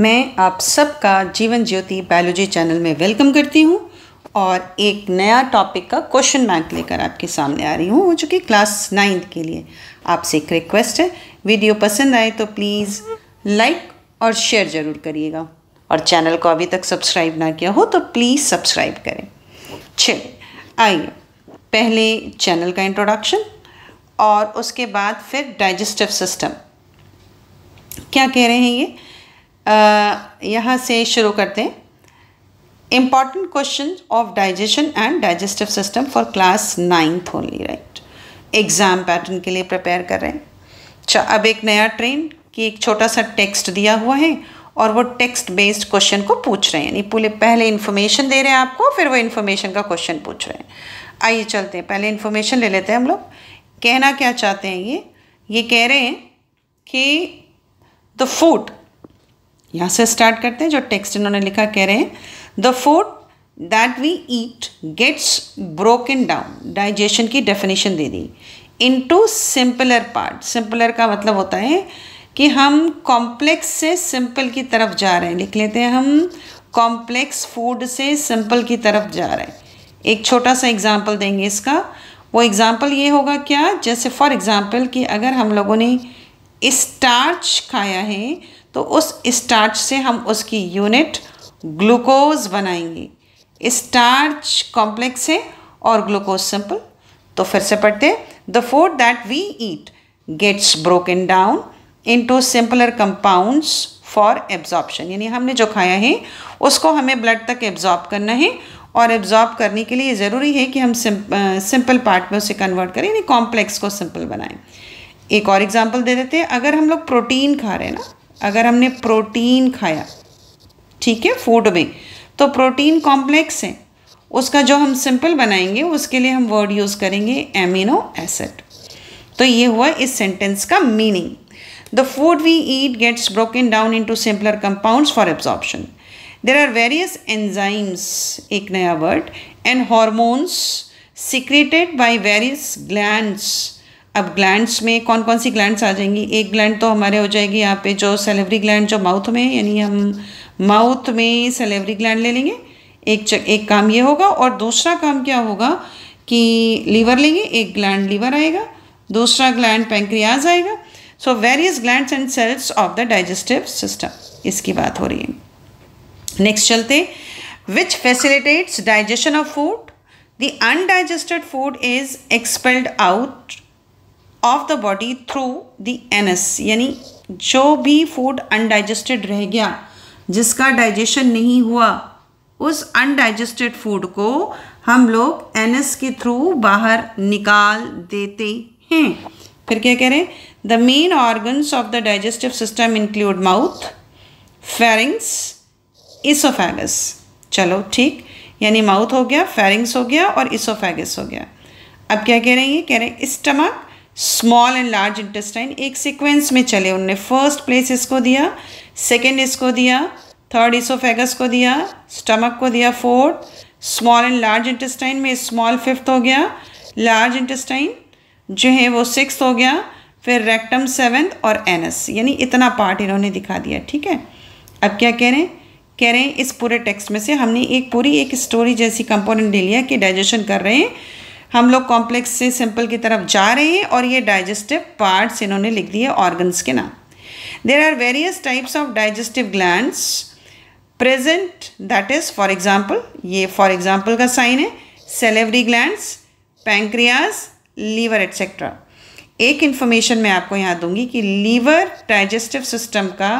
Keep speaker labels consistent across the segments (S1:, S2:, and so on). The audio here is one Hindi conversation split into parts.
S1: मैं आप सबका जीवन ज्योति बायोलॉजी चैनल में वेलकम करती हूँ और एक नया टॉपिक का क्वेश्चन बैंक लेकर आपके सामने आ रही हूँ जो कि क्लास नाइन्थ के लिए आपसे एक रिक्वेस्ट है वीडियो पसंद आए तो प्लीज़ लाइक और शेयर ज़रूर करिएगा और चैनल को अभी तक सब्सक्राइब ना किया हो तो प्लीज़ सब्सक्राइब करें चलिए आइए पहले चैनल का इंट्रोडक्शन और उसके बाद फिर डाइजेस्टिव सिस्टम क्या कह रहे हैं ये यहाँ से शुरू करते हैं important question of digestion and digestive system for class ninth only right exam pattern के लिए प्रिपेयर कर रहे हैं अच्छा अब एक नया ट्रेंड कि एक छोटा सा टेक्स्ट दिया हुआ है और वो टेक्स्ट बेस्ड क्वेश्चन को पूछ रहे हैं यानी पूरे पहले इन्फॉर्मेशन दे रहे हैं आपको फिर वो इन्फॉर्मेशन का क्वेश्चन पूछ रहे हैं आइए चलते हैं पहले इन्फॉर्मेशन ले लेते हैं हम लोग कहना क्या चाहते हैं ये ये कह रहे हैं कि द फूड यहाँ से स्टार्ट करते हैं जो टेक्स्ट इन्होंने लिखा कह रहे हैं the food that we eat gets broken down digestion की डेफिनेशन दे दी into simpler part simpler का मतलब होता है कि हम कॉम्प्लेक्स से सिंपल की तरफ जा रहे हैं लिख लेते हैं हम कॉम्प्लेक्स फूड से सिंपल की तरफ जा रहे हैं एक छोटा सा एग्ज़ाम्पल देंगे इसका वो एग्ज़ाम्पल ये होगा क्या जैसे फॉर एग्ज़ाम्पल कि अगर हम लोगों ने स्टार्च खाया है तो उस स्टार्च से हम उसकी यूनिट ग्लूकोज बनाएंगे स्टार्च कॉम्प्लेक्स है और ग्लूकोज सिंपल तो फिर से पढ़ते the food that we eat gets broken down into simpler compounds for absorption यानी हमने जो खाया है उसको हमें ब्लड तक एब्जॉर्ब करना है और एब्जॉर्ब करने के लिए ज़रूरी है कि हम सिंपल पार्ट में उसे कन्वर्ट करें यानी कॉम्प्लेक्स को सिंपल बनाएं एक और एग्जांपल दे देते हैं अगर हम लोग प्रोटीन खा रहे हैं ना अगर हमने प्रोटीन खाया ठीक है फूड में तो प्रोटीन कॉम्प्लेक्स है उसका जो हम सिंपल बनाएंगे उसके लिए हम वर्ड यूज़ करेंगे एमिनो एसिड तो ये हुआ इस सेंटेंस का meaning the food we eat gets broken down into simpler compounds for absorption there are various enzymes एक नया word and hormones secreted by various gland अब ग्लैंड्स में कौन कौन सी ग्लैंड्स आ जाएंगी एक ग्लैंड तो हमारे हो जाएगी यहाँ पे जो सेलेवरी ग्लैंड जो माउथ में यानी हम माउथ में सेलेवरी ग्लैंड ले लेंगे एक चक, एक काम ये होगा और दूसरा काम क्या होगा कि लीवर लेंगे एक ग्लैंड लीवर आएगा दूसरा ग्लैंड पेंक्रियाज आएगा so various gland and cells of the digestive system इसकी बात हो रही है नेक्स्ट चलते which facilitates digestion of food the undigested food is expelled out of the body through the anus यानी जो भी फूड अनडाइजेस्टेड रह गया जिसका डाइजेशन नहीं हुआ उस अनडाइजेस्टेड फूड को हम लोग एनएस के थ्रू बाहर निकाल देते हैं फिर क्या कह रहे हैं the main organs of the digestive system include mouth pharynx oesophagus चलो ठीक यानी माउथ हो गया फेरिंग्स हो गया और इसोफेगस हो गया अब क्या कह रहे हैं ये कह रहे हैं stomach small and large intestine एक सीक्वेंस में चले उनने फर्स्ट प्लेस इसको दिया सेकेंड इसको दिया थर्ड इसोफेगस को दिया स्टमक को दिया fourth small and large intestine में स्मॉल फिफ्थ हो गया लार्ज इंटेस्टाइन जो है वो सिक्स हो गया फिर रेक्टम सेवेंथ और एनस यानी इतना पार्ट इन्होंने दिखा दिया ठीक है अब क्या कह रहे हैं कह रहे हैं इस पूरे टेक्स्ट में से हमने एक पूरी एक स्टोरी जैसी कंपोनेंट ले लिया कि डाइजेशन कर रहे हैं हम लोग कॉम्प्लेक्स से सिंपल की तरफ जा रहे हैं और ये डाइजेस्टिव पार्ट्स इन्होंने लिख दिए ऑर्गन्स के नाम there are various types of digestive glands present that is for example ये फॉर एग्जाम्पल का साइन है salivary glands pancreas liver etcetera एक इन्फॉर्मेशन मैं आपको यहाँ दूंगी कि लीवर डाइजेस्टिव सिस्टम का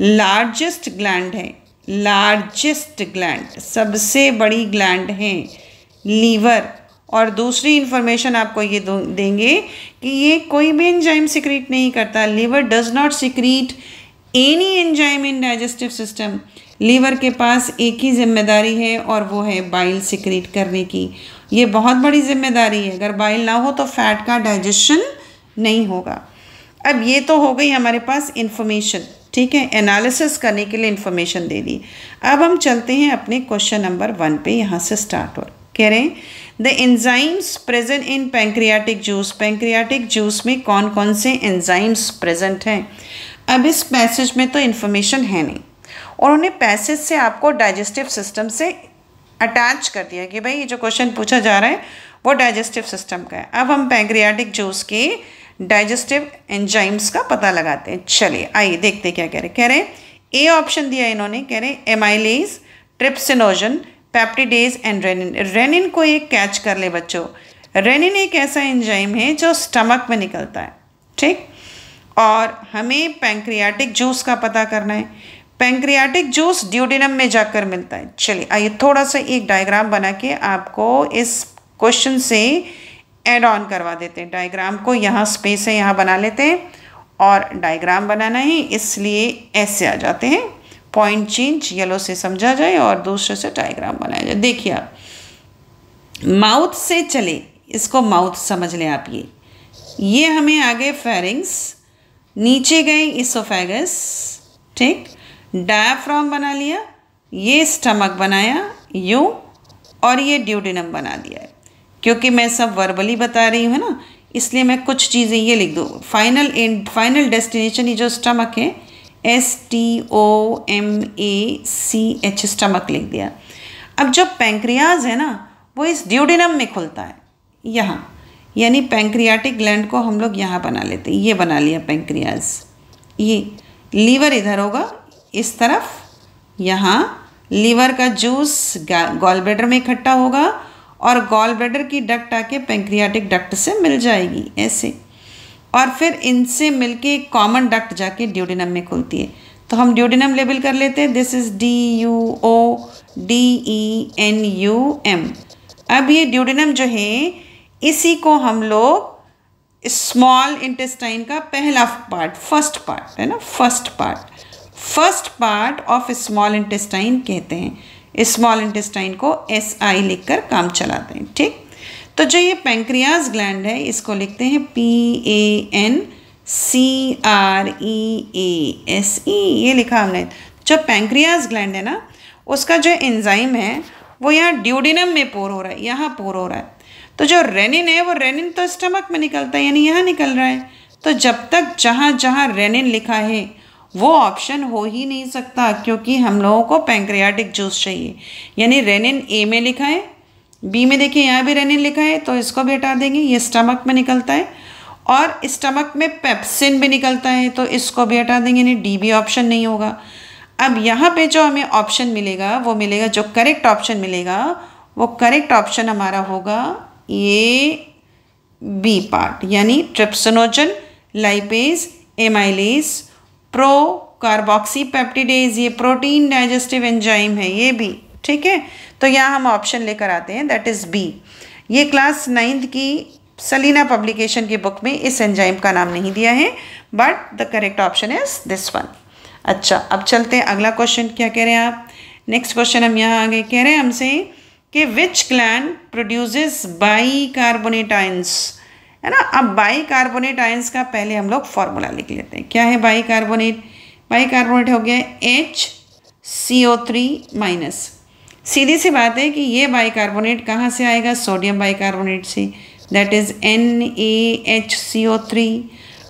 S1: लार्जेस्ट ग्लैंड है लार्जेस्ट ग्लैंड सबसे बड़ी ग्लैंड है लीवर और दूसरी इन्फॉर्मेशन आपको ये देंगे कि ये कोई भी एंजाइम सिक्रीट नहीं करता liver does not secrete any enzyme in digestive system liver के पास एक ही जिम्मेदारी है और वो है बाइल सिक्रीट करने की ये बहुत बड़ी जिम्मेदारी है अगर बाइल ना हो तो फैट का डाइजेशन नहीं होगा अब ये तो हो गई हमारे पास इन्फॉर्मेशन ठीक है एनालिसिस करने के लिए इन्फॉर्मेशन दे दी अब हम चलते हैं अपने क्वेश्चन नंबर वन पे यहाँ से स्टार्ट और कह रहे हैं the enzymes present in pancreatic juice pancreatic juice में कौन कौन से एंजाइम्स प्रेजेंट हैं अब इस पैसेज में तो इन्फॉर्मेशन है नहीं और उन्हें पैसेज से आपको डाइजेस्टिव सिस्टम से अटैच कर दिया कि भाई ये जो क्वेश्चन पूछा जा रहा है वो डाइजेस्टिव सिस्टम का है अब हम पैंक्रियाटिक जूस के डाइजेस्टिव एंजाइम्स का पता लगाते हैं चलिए आइए देखते क्या कह रहे कह रहे ए ऑप्शन दिया इन्होंने कह रहे amylase trypsinogen peptidase and rennin rennin को ये कैच कर ले बच्चों रेनिन एक ऐसा एंजाइम है जो स्टमक में निकलता है ठीक और हमें पैंक्रियाटिक जूस का पता करना है पैंक्रियाटिक जूस ड्यूडिनम में जाकर मिलता है चलिए आइए थोड़ा सा एक डायग्राम बना के आपको इस क्वेश्चन से एड ऑन करवा देते हैं डायग्राम को यहाँ स्पेस है यहाँ बना लेते हैं और डायग्राम बनाना है इसलिए ऐसे आ जाते हैं पॉइंट चेंज येलो से समझा जाए और दूसरे से डायग्राम बनाया जाए देखिए आप माउथ से चले इसको माउथ समझ लें आप ये ये हमें आगे फेरिंग्स नीचे गए इसोफेगस ठीक डायाफ्राम बना लिया ये स्टमक बनाया यू और ये ड्यूडिनम बना दिया है क्योंकि मैं सब वर्बली बता रही हूँ ना इसलिए मैं कुछ चीज़ें ये लिख दूँ फाइनल एंड फाइनल डेस्टिनेशन ये जो स्टमक है S T O M A C H stomach लिख दिया अब जो पैंक्रियाज है ना वो इस ड्यूडिनम में खुलता है यहाँ यानी पैंक्रियाटिक ग्लैंड को हम लोग यहाँ बना लेते हैं ये बना लिया पैंक्रियाज ये लीवर इधर होगा इस तरफ यहाँ लीवर का जूस गॉल ब्लैडर में इकट्ठा होगा और गॉल ब्लैडर की डक्ट आके पैंक्रियाटिक डक्ट से मिल जाएगी ऐसे और फिर इनसे मिलके एक कॉमन डक्ट जाके ड्यूडिनम में खुलती है तो हम ड्यूडिनम लेबल कर लेते हैं this is D U O D E N U M अब ये ड्यूडिनम जो है इसी को हम लोग स्मॉल इंटेस्टाइन का पहला पार्ट फर्स्ट पार्ट है ना first part first part of small intestine कहते हैं स्मॉल इंटेस्टाइन को एस आई लिख कर काम चलाते हैं ठीक तो जो ये पेंक्रियाज ग्लैंड है इसको लिखते हैं P A N C R E A S E ये लिखा हमने जो पेंक्रियाज ग्लैंड है ना उसका जो एंजाइम है वो यहाँ ड्यूडिनम में पोर हो रहा है यहाँ पोर हो रहा है तो जो रेनिन है वो रेनिन तो स्टमक में निकलता है यानी यहाँ निकल रहा है तो जब तक जहाँ जहाँ रेनिन लिखा है वो ऑप्शन हो ही नहीं सकता क्योंकि हम लोगों को पेंक्रियाटिक जूस चाहिए यानी रेनिन ए में लिखा है बी में देखिए यहाँ भी रेनिन लिखा है तो इसको भी हटा देंगे ये स्टमक में निकलता है और स्टमक में पेप्सिन भी निकलता है तो इसको भी हटा देंगे यानी डी भी ऑप्शन नहीं होगा अब यहाँ पे जो हमें ऑप्शन मिलेगा वो मिलेगा जो करेक्ट ऑप्शन मिलेगा वो करेक्ट ऑप्शन हमारा होगा ये बी पार्ट यानी trypsinogen lipase amylase procarboxypeptidase ये प्रोटीन डाइजेस्टिव एंजाइम है ये भी ठीक है तो यहाँ हम ऑप्शन लेकर आते हैं दैट इज़ बी ये क्लास नाइन्थ की सलीना पब्लिकेशन की बुक में इस एंजाइम का नाम नहीं दिया है but the correct option is this one अच्छा अब चलते हैं अगला क्वेश्चन क्या कह रहे हैं आप नेक्स्ट क्वेश्चन हम यहाँ आगे कह रहे हैं हमसे कि which gland produces bicarbonate ions है ना अब बाई कार्बोनेट आइंस का पहले हम लोग फॉर्मूला लिख लेते हैं क्या है बाई कार्बोनेट बाई कार्बोनेट हो गया H C O three minus सीधी सी बात है कि ये बाइकार्बोनेट कहाँ से आएगा सोडियम बाइकार्बोनेट से that is N A H C O three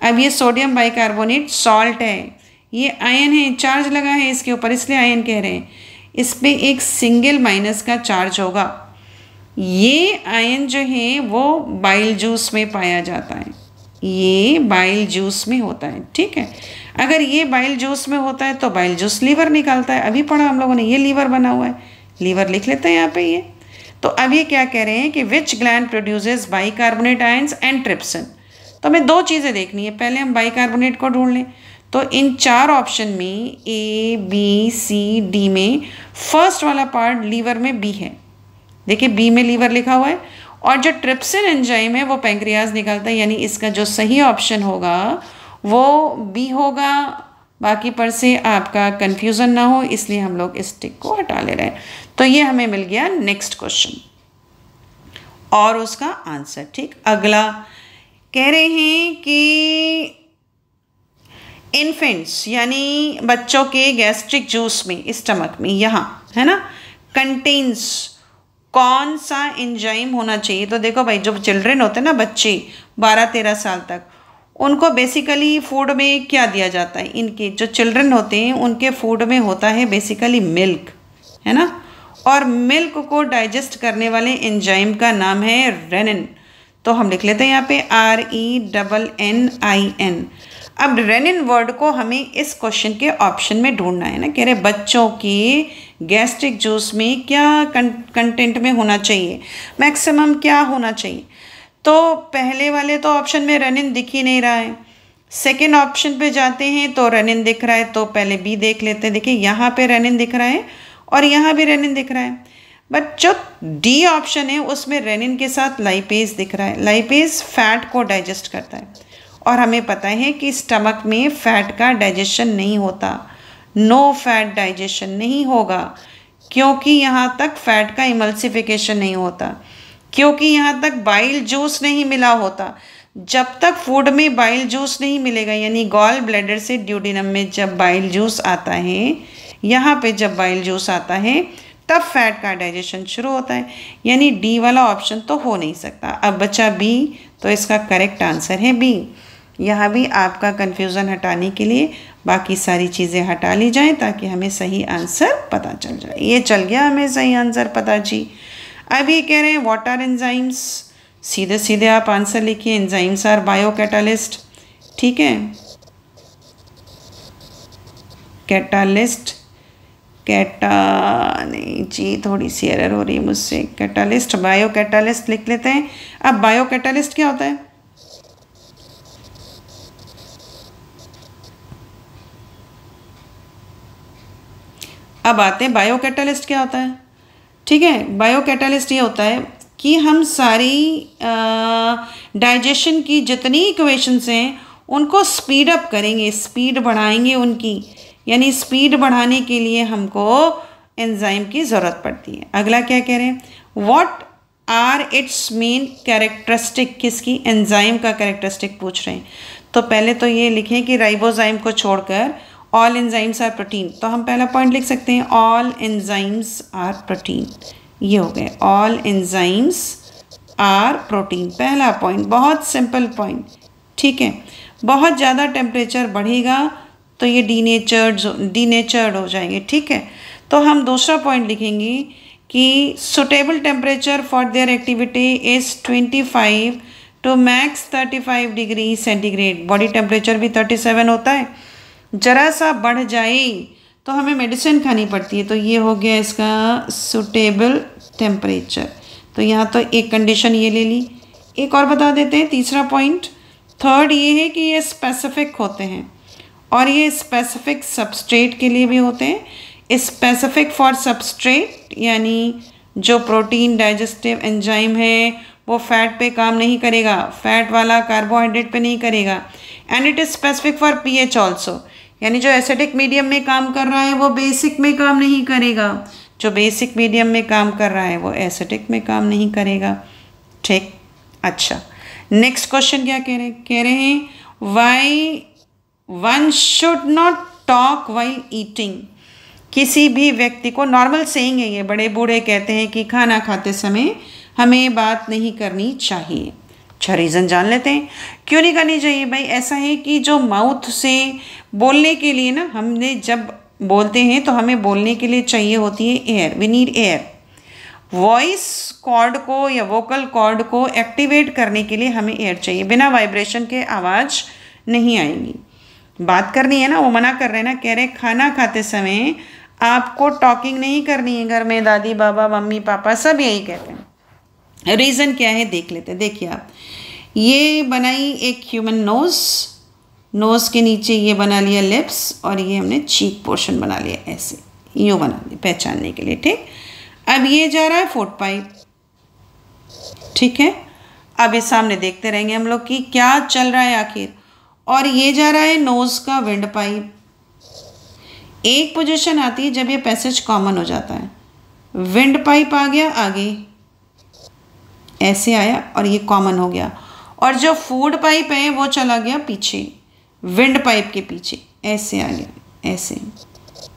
S1: अब ये सोडियम बाइकार्बोनेट सॉल्ट है ये आयन है चार्ज लगा है इसके ऊपर इसलिए आयन कह रहे हैं इस पर एक सिंगल माइनस का चार्ज होगा ये आयन जो है वो बाइल जूस में पाया जाता है ये बाइल जूस में होता है ठीक है अगर ये बाइल जूस में होता है तो बाइल जूस लीवर निकालता है अभी पढ़ा हम लोगों ने ये लीवर बना हुआ है लीवर लिख लेते हैं यहाँ पे ये तो अब ये क्या कह रहे हैं कि which gland produces carbonate ions and trypsin तो हमें दो चीज़ें देखनी है पहले हम कार्बोनेट को ढूंढ लें तो इन चार ऑप्शन में ए बी सी डी में फर्स्ट वाला पार्ट लीवर में बी है देखिए बी में लीवर लिखा हुआ है और जो ट्रिप्सिन एंजाइम है वो पेंक्रियाज निकालता है यानी इसका जो सही ऑप्शन होगा वो बी होगा बाकी पर से आपका कंफ्यूजन ना हो इसलिए हम लोग इस टिक को हटा ले रहे हैं तो ये हमें मिल गया नेक्स्ट क्वेश्चन और उसका आंसर ठीक अगला कह रहे हैं कि इन्फेंट्स यानी बच्चों के गैस्ट्रिक जूस में स्टमक में यहाँ है ना कंटेन्स कौन सा एंजाइम होना चाहिए तो देखो भाई जो चिल्ड्रेन होते हैं ना बच्चे बारह तेरह साल तक उनको बेसिकली फूड में क्या दिया जाता है इनके जो चिल्ड्रेन होते हैं उनके फूड में होता है बेसिकली मिल्क है ना और मिल्क को डाइजेस्ट करने वाले एंजाइम का नाम है रेनिन तो हम लिख लेते हैं यहाँ पे R E double N I N अब रेनिन वर्ड को हमें इस क्वेश्चन के ऑप्शन में ढूंढना है ना कह रहे बच्चों की गैस्ट्रिक जूस में क्या कंटेंट में होना चाहिए मैक्सिमम क्या होना चाहिए तो पहले वाले तो ऑप्शन में रेनिन दिख ही नहीं रहा है सेकेंड ऑप्शन पे जाते हैं तो रेनिन दिख रहा है तो पहले बी देख लेते हैं देखिए यहाँ पे रेनिन दिख रहा है और यहाँ भी रेनिन दिख रहा है बट जो डी ऑप्शन है उसमें रेनिन के साथ लाइपेज दिख रहा है लाइपेज फैट को डाइजेस्ट करता है और हमें पता है कि स्टमक में फैट का डाइजेशन नहीं होता नो फैट डाइजेशन नहीं होगा क्योंकि यहाँ तक फैट का इमल्सिफिकेशन नहीं होता क्योंकि यहाँ तक बाइल जूस नहीं मिला होता जब तक फूड में बाइल जूस नहीं मिलेगा यानी गॉल ब्लैडर से ड्यूडिनम में जब बाइल जूस आता है यहाँ पे जब बाइल जूस आता है तब फैट का डाइजेशन शुरू होता है यानी डी वाला ऑप्शन तो हो नहीं सकता अब बचा बी तो इसका करेक्ट आंसर है बी यहाँ भी आपका कन्फ्यूज़न हटाने के लिए बाकी सारी चीज़ें हटा ली जाएं ताकि हमें सही आंसर पता चल जाए ये चल गया हमें सही आंसर पता जी अब ये कह रहे हैं वॉट आर एंजाइम्स सीधे सीधे आप आंसर लिखिए एंजाइम्स आर बायो कैटालिस्ट ठीक है कैटालिस्ट कैटा नहीं जी थोड़ी सी एरर हो रही है मुझसे कैटालिस्ट बायो कैटालिस्ट लिख लेते हैं अब बायो कैटालिस्ट क्या होता है अब आते हैं बायो कैटालिस्ट क्या होता है ठीक है बायो कैटालिस्ट ये होता है कि हम सारी डाइजेशन की जितनी इक्वेशंस हैं उनको स्पीड अप करेंगे स्पीड बढ़ाएंगे उनकी यानी स्पीड बढ़ाने के लिए हमको एंजाइम की ज़रूरत पड़ती है अगला क्या कह रहे हैं what are its main characteristic किसकी एंजाइम का कैरेक्टरिस्टिक पूछ रहे हैं तो पहले तो ये लिखें कि राइबोजाइम को छोड़कर ऑल एंजाइम्स आर प्रोटीन तो हम पहला पॉइंट लिख सकते हैं ऑल एंजाइम्स आर प्रोटीन ये हो गए ऑल एंजाइम्स आर प्रोटीन पहला पॉइंट बहुत सिंपल पॉइंट ठीक है बहुत ज़्यादा टेम्परेचर बढ़ेगा तो ये डीनेचर्ड डीनेचर्ड हो जाएंगे ठीक है तो हम दूसरा पॉइंट लिखेंगे कि suitable temperature for their activity is twenty five to max thirty five degree centigrade body temperature भी थर्टी सेवन होता है ज़रा सा बढ़ जाए तो हमें मेडिसिन खानी पड़ती है तो ये हो गया इसका सुटेबल टेम्परेचर तो यहाँ तो एक कंडीशन ये ले ली एक और बता देते हैं तीसरा पॉइंट थर्ड ये है कि ये स्पेसिफिक होते हैं और ये स्पेसिफिक सबस्ट्रेट के लिए भी होते हैं स्पेसिफिक फॉर सबस्ट्रेट यानी जो प्रोटीन डाइजेस्टिव एंजाइम है वो फैट पे काम नहीं करेगा फैट वाला कार्बोहाइड्रेट पे नहीं करेगा and it is specific for H also यानी जो एसिडिक मीडियम में काम कर रहा है वो बेसिक में काम नहीं करेगा जो बेसिक मीडियम में काम कर रहा है वो एसिडिक में काम नहीं करेगा ठीक अच्छा नेक्स्ट क्वेश्चन क्या कह रहे कह रहे हैं why one should not talk while eating किसी भी व्यक्ति को नॉर्मल सेइंग है ये बड़े बूढ़े कहते हैं कि खाना खाते समय हमें बात नहीं करनी चाहिए अच्छा रीज़न जान लेते हैं क्यों नहीं करनी चाहिए भाई ऐसा है कि जो माउथ से बोलने के लिए ना हमने जब बोलते हैं तो हमें बोलने के लिए चाहिए होती है air we need air voice cord को या वोकल कॉर्ड को एक्टिवेट करने के लिए हमें एयर चाहिए बिना वाइब्रेशन के आवाज़ नहीं आएगी बात करनी है ना वो मना कर रहे हैं ना कह रहे खाना खाते समय आपको टॉकिंग नहीं करनी है घर में दादी बाबा मम्मी पापा सब यही कहते हैं रीज़न क्या है देख लेते हैं देखिए आप ये बनाई एक ह्यूमन नोज़ नोज़ के नीचे ये बना लिया लिप्स और ये हमने चीक पोर्शन बना लिया ऐसे यूँ बना लिया पहचानने के लिए ठीक अब ये जा रहा है फोर्ट पाइप ठीक है अब ये सामने देखते रहेंगे हम लोग कि क्या चल रहा है आखिर और ये जा रहा है नोज़ का विंड पाइप एक पोजीशन आती है जब ये पैसेज कॉमन हो जाता है विंड पाइप आ गया आगे ऐसे आया और ये कॉमन हो गया और जो फूड पाइप है वो चला गया पीछे विंड पाइप के पीछे ऐसे आ गया ऐसे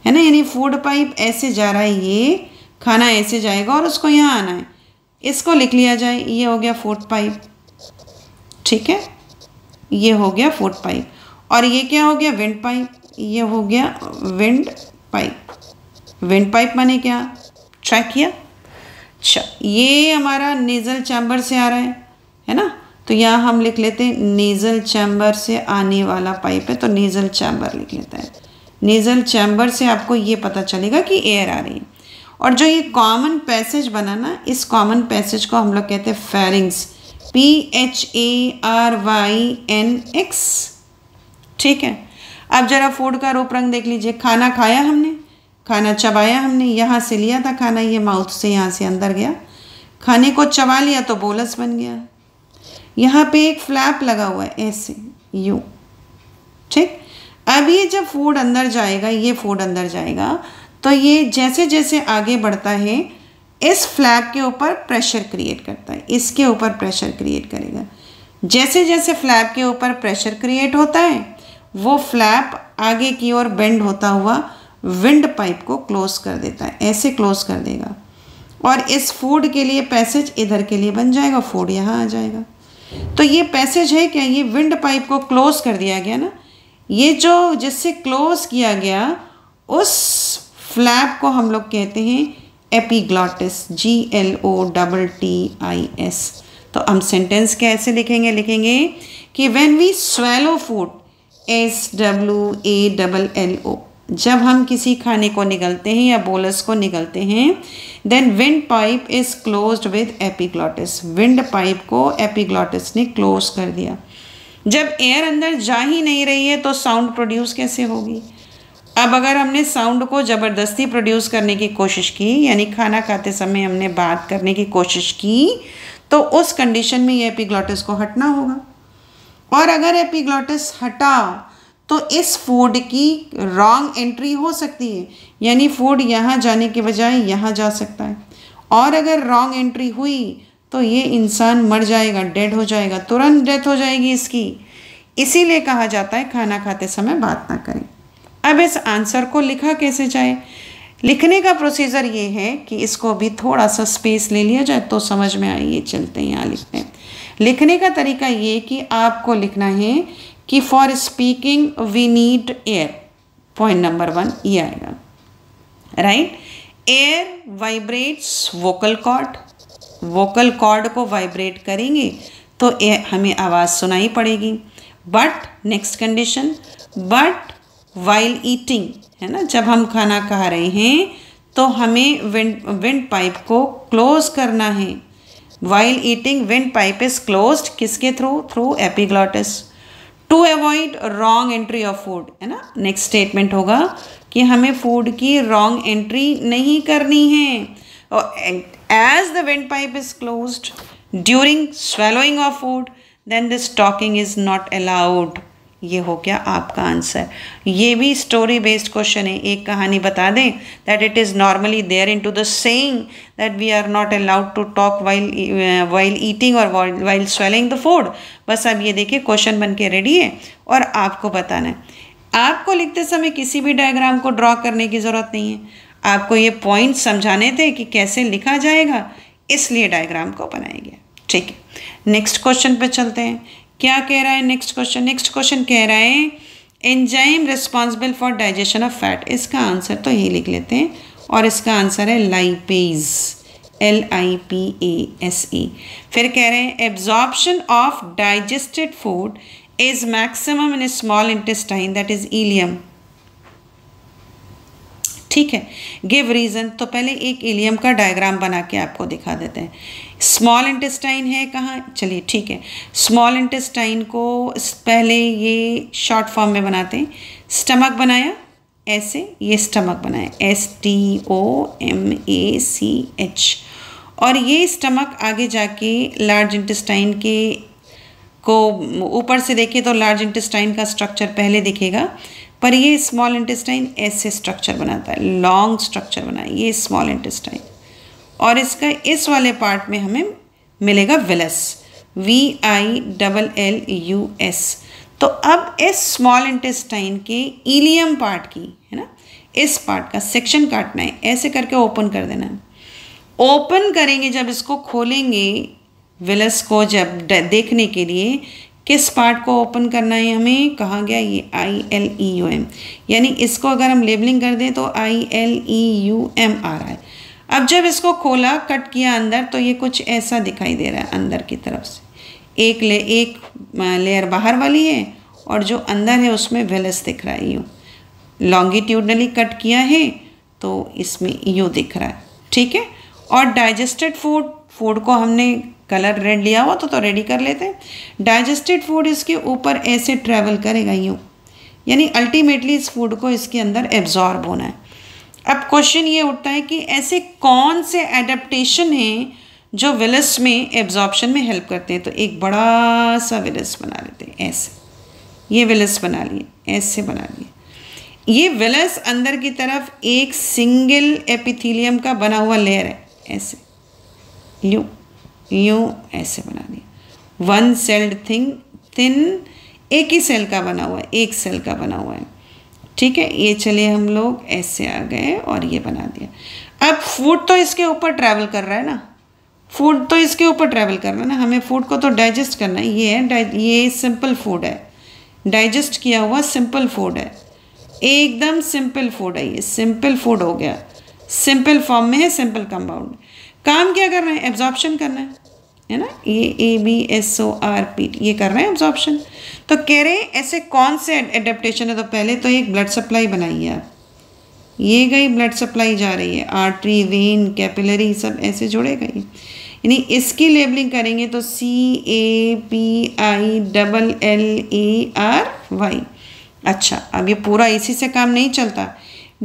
S1: है ना यानी फूड पाइप ऐसे जा रहा है ये खाना ऐसे जाएगा और उसको यहाँ आना है इसको लिख लिया जाए ये हो गया फूड पाइप ठीक है ये हो गया फूड पाइप और ये क्या हो गया विंड पाइप ये हो गया विंड पाइप विंड पाइप माने क्या किया अच्छा ये हमारा नेज़ल चैम्बर से आ रहा है है ना तो यहाँ हम लिख लेते हैं नेज़ल चैम्बर से आने वाला पाइप है तो नेज़ल चैम्बर लिख लेता है नेज़ल चैम्बर से आपको ये पता चलेगा कि एयर आ रही है और जो ये कॉमन पैसेज बना ना इस कॉमन पैसेज को हम लोग कहते हैं pharynx P H A R Y N X ठीक है अब जरा फूड का रूप रंग देख लीजिए खाना खाया हमने खाना चबाया हमने यहाँ से लिया था खाना ये माउथ से यहाँ से अंदर गया खाने को चबा लिया तो बोलस बन गया यहाँ पे एक फ्लैप लगा हुआ है ऐसे यू ठीक अब ये जब फूड अंदर जाएगा ये फूड अंदर जाएगा तो ये जैसे जैसे आगे बढ़ता है इस फ्लैग के ऊपर प्रेशर क्रिएट करता है इसके ऊपर प्रेशर क्रिएट करेगा जैसे जैसे फ्लैप के ऊपर प्रेशर क्रिएट होता है वो फ्लैप आगे की ओर बेंड होता हुआ विंड पाइप को क्लोज कर देता है ऐसे क्लोज कर देगा और इस फूड के लिए पैसेज इधर के लिए बन जाएगा फूड यहाँ आ जाएगा तो ये पैसेज है क्या ये विंड पाइप को क्लोज कर दिया गया ना ये जो जिससे क्लोज किया गया उस फ्लैप को हम लोग कहते हैं epiglottis G L O double T I S तो हम सेंटेंस कैसे लिखेंगे लिखेंगे कि when we swallow food S W A double L O जब हम किसी खाने को निगलते हैं या बोलस को निगलते हैं then wind pipe is close with epiglottis wind pipe को एपीग्लॉटिस ने क्लोज कर दिया जब एयर अंदर जा ही नहीं रही है तो साउंड प्रोड्यूस कैसे होगी अब अगर हमने साउंड को ज़बरदस्ती प्रोड्यूस करने की कोशिश की यानी खाना खाते समय हमने बात करने की कोशिश की तो उस कंडीशन में ये एपिग्लॉटिस को हटना होगा और अगर एपिग्लॉटिस हटा तो इस फूड की रॉन्ग एंट्री हो सकती है यानी फूड यहाँ जाने के बजाय यहाँ जा सकता है और अगर रॉन्ग एंट्री हुई तो ये इंसान मर जाएगा डेड हो जाएगा तुरंत डेथ हो जाएगी इसकी इसीलिए कहा जाता है खाना खाते समय बात ना करें अब इस आंसर को लिखा कैसे जाए लिखने का प्रोसीजर ये है कि इसको भी थोड़ा सा स्पेस ले लिया जाए तो समझ में आइए चलते हैं यहाँ लिखते हैं लिखने का तरीका ये कि आपको लिखना है कि for speaking we need air point number one ये आएगा right air vibrates vocal cord vocal cord को वाइब्रेट करेंगे तो हमें आवाज़ सुनाई पड़ेगी but next condition but while eating है ना जब हम खाना खा रहे हैं तो हमें विंड विंड पाइप को क्लोज करना है while eating wind pipe is close किसके through through epiglottis to avoid wrong entry of food है ना नेक्स्ट स्टेटमेंट होगा कि हमें फूड की रॉन्ग एंट्री नहीं करनी है और as the wind pipe is close during swallowing of food then this talking is not allowed ये हो गया आपका आंसर ये भी स्टोरी बेस्ड क्वेश्चन है एक कहानी बता दें that it is normally there in to the saying that we are not allowed to talk while while eating और वाइल स्वेलिंग द फूड बस अब ये देखिए क्वेश्चन बन के रेडी है और आपको बताना है आपको लिखते समय किसी भी डायग्राम को ड्रॉ करने की ज़रूरत नहीं है आपको ये पॉइंट समझाने थे कि कैसे लिखा जाएगा इसलिए डायग्राम को बनाया गया ठीक है नेक्स्ट क्वेश्चन पे चलते हैं क्या कह रहा है नेक्स्ट क्वेश्चन नेक्स्ट क्वेश्चन कह रहा है enzyme responsible for digestion of fat इसका आंसर तो यही लिख लेते हैं और इसका आंसर है lipase L I P A S E फिर कह रहे हैं absorption of digested food is maximum in small intestine that is ileum ठीक है गिव रीज़न तो पहले एक एलियम का डायग्राम बना के आपको दिखा देते हैं स्मॉल इंटेस्टाइन है कहाँ चलिए ठीक है स्मॉल इंटेस्टाइन को पहले ये शॉर्ट फॉर्म में बनाते हैं स्टमक बनाया ऐसे ये स्टमक बनाया S T O M A C H और ये स्टमक आगे जाके लार्ज इंटेस्टाइन के को ऊपर से देखें तो लार्ज इंटेस्टाइन का स्ट्रक्चर पहले दिखेगा पर ये स्मॉल इंटेस्टाइन ऐसे स्ट्रक्चर बनाता है लॉन्ग स्ट्रक्चर बनाए ये स्मॉल इंटेस्टाइन और इसका इस वाले पार्ट में हमें मिलेगा villus V I double L U S तो अब इस स्मॉल इंटेस्टाइन के इलियम पार्ट की है ना इस पार्ट का सेक्शन काटना है ऐसे करके ओपन कर देना है ओपन करेंगे जब इसको खोलेंगे विलस को जब देखने के लिए किस पार्ट को ओपन करना है हमें कहा गया ये I L E U M यानी इसको अगर हम लेबलिंग कर दें तो I L E U M आ रहा है अब जब इसको खोला कट किया अंदर तो ये कुछ ऐसा दिखाई दे रहा है अंदर की तरफ से एक ले एक लेयर बाहर वाली है और जो अंदर है उसमें वेलस दिख रहा है यू लॉन्गिट्यूडनली कट किया है तो इसमें यू दिख रहा है ठीक है और डाइजेस्टेड फूड फूड को हमने कलर रेड लिया हुआ तो तो रेडी कर लेते डाइजेस्टेड फूड इसके ऊपर ऐसे ट्रैवल करेगा यूँ यानी अल्टीमेटली इस फूड को इसके अंदर एब्जॉर्ब होना है अब क्वेश्चन ये उठता है कि ऐसे कौन से एडेप्टेशन हैं जो विलस में एब्जॉर्बशन में हेल्प करते हैं तो एक बड़ा सा विलस बना लेते हैं ऐसे ये विलस बना लिए ऐसे बना लिए ये विलस अंदर की तरफ एक सिंगल एपिथीलियम का बना हुआ लेयर है ऐसे यूँ यूँ ऐसे बना दिया वन सेल्ड थिंग थिन एक ही सेल का बना हुआ है एक सेल का बना हुआ है ठीक है ये चलिए हम लोग ऐसे आ गए और ये बना दिया अब फूड तो इसके ऊपर ट्रैवल कर रहा है ना फूड तो इसके ऊपर ट्रैवल कर रहा है ना हमें फूड को तो डाइजेस्ट करना है ये है ये सिंपल फूड है डाइजेस्ट किया हुआ सिंपल फूड है एकदम सिंपल फूड है ये सिंपल फूड हो गया सिंपल फॉर्म में है सिंपल कंपाउंड काम क्या कर रहे हैं एब्जॉर्प्शन करना है है ना ये A B S O R P ये कर रहे हैं एब्जॉर्प्शन तो कह रहे हैं ऐसे कौन से एडेप्टेशन है तो पहले तो एक ब्लड सप्लाई बनाइए आप ये गई ब्लड सप्लाई जा रही है आर्टरी वेन कैपिलरी सब ऐसे जुड़े गए यानी इसकी लेबलिंग करेंगे तो C A P I double L A R Y अच्छा अब ये पूरा इसी से काम नहीं चलता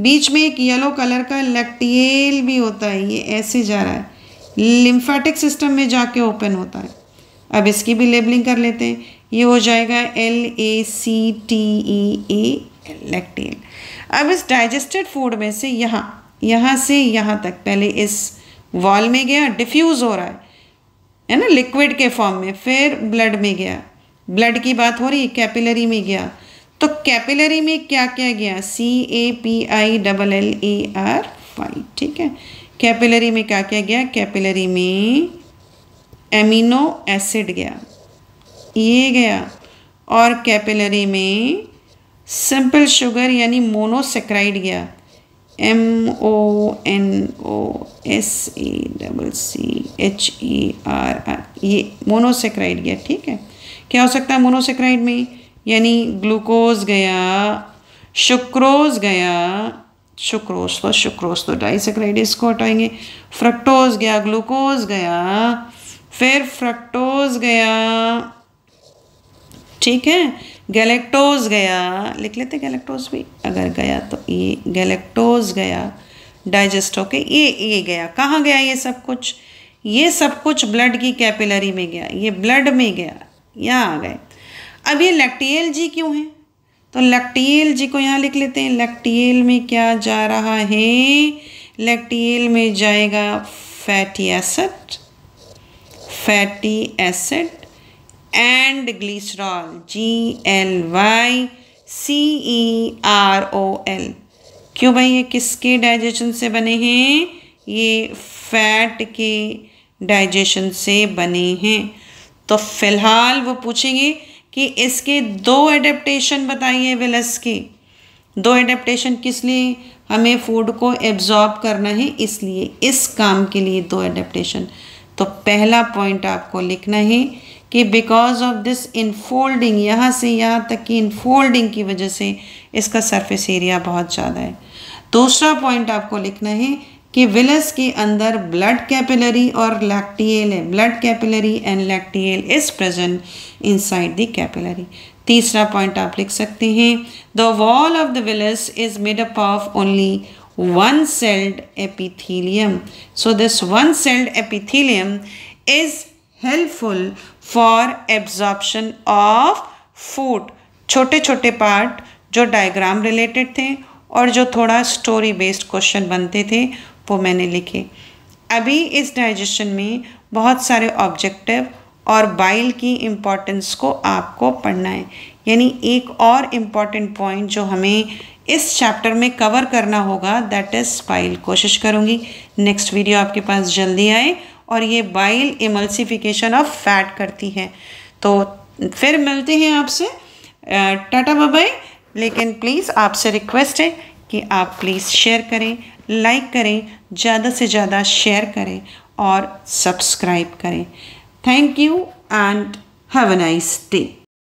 S1: बीच में एक येलो कलर का लकटियल भी होता है ये ऐसे जा रहा है लिम्फेटिक सिस्टम में जाके ओपन होता है अब इसकी भी लेबलिंग कर लेते हैं ये हो जाएगा L A C T E ए लैक्टेन अब इस डाइजेस्टेड फूड में से यहाँ यहाँ से यहाँ तक पहले इस वॉल में गया डिफ्यूज़ हो रहा है है ना लिक्विड के फॉर्म में फिर ब्लड में गया ब्लड की बात हो रही है कैपिलरी में गया तो कैपिलरी में क्या क्या गया C A P I double L A R five ठीक है कैपिलरी में क्या क्या गया कैपिलरी में एमिनो एसिड गया ये गया और कैपिलरी में सिंपल शुगर यानी मोनोसेक्राइड गया M O N O S A double C H E R R ये मोनोसेक्राइड गया ठीक है क्या हो सकता है मोनोसेक्राइड में यानी ग्लूकोज गया शुक्रोज गया शुक्रोज तो शुक्रोज तो डाइसेक्राइडिस को हटाएंगे फ्रक्टोज गया ग्लूकोज गया फिर फ्रक्टोज गया ठीक है गैलेक्टोज गया लिख लेते गैलेक्टोज भी अगर गया तो ये गैलेक्टोज गया डाइजेस्ट होके ये ये गया कहाँ गया ये सब कुछ ये सब कुछ ब्लड की कैपिलरी में गया ये ब्लड में गया यहाँ आ गए अब ये लैक्टीएल जी क्यों है तो लेक्टियल जी को यहाँ लिख लेते हैं लेक्टियल में क्या जा रहा है लेक्टियल में जाएगा fatty acid fatty acid and glycerol G L Y C E R O L क्यों भाई ये किसके डाइजेशन से बने हैं ये फैट के डाइजेशन से बने हैं तो फिलहाल वो पूछेंगे कि इसके दो एडेप्टेशन बताइए विलस की दो एडेप्टेशन किस लिए हमें फूड को एब्जॉर्ब करना है इसलिए इस काम के लिए दो एडेप्टेशन तो पहला पॉइंट आपको लिखना है कि बिकॉज ऑफ दिस इनफोल्डिंग यहाँ से यहाँ तक कि इनफोल्डिंग की वजह से इसका सरफेस एरिया बहुत ज़्यादा है दूसरा पॉइंट आपको लिखना है कि विलस के अंदर ब्लड कैपिलरी और लैक्टियल है blood capillary and lacteal is present inside the capillary तीसरा पॉइंट आप लिख सकते हैं the wall of the villus is made up of only one celled epithelium so this one celled epithelium is helpful for absorption of food छोटे छोटे पार्ट जो डायग्राम रिलेटेड थे और जो थोड़ा स्टोरी बेस्ड क्वेश्चन बनते थे वो मैंने लिखे अभी इस डाइजेशन में बहुत सारे ऑब्जेक्टिव और बाइल की इम्पॉर्टेंस को आपको पढ़ना है यानी एक और इम्पॉर्टेंट पॉइंट जो हमें इस चैप्टर में कवर करना होगा दैट इज़ बाइल कोशिश करूँगी नेक्स्ट वीडियो आपके पास जल्दी आए और ये बाइल इमल्सिफिकेशन ऑफ फैट करती है तो फिर मिलते हैं आपसे टाटा बाबाई लेकिन प्लीज़ आपसे रिक्वेस्ट है कि आप प्लीज़ शेयर करें लाइक करें ज़्यादा से ज़्यादा शेयर करें और सब्सक्राइब करें thank you and have a nice day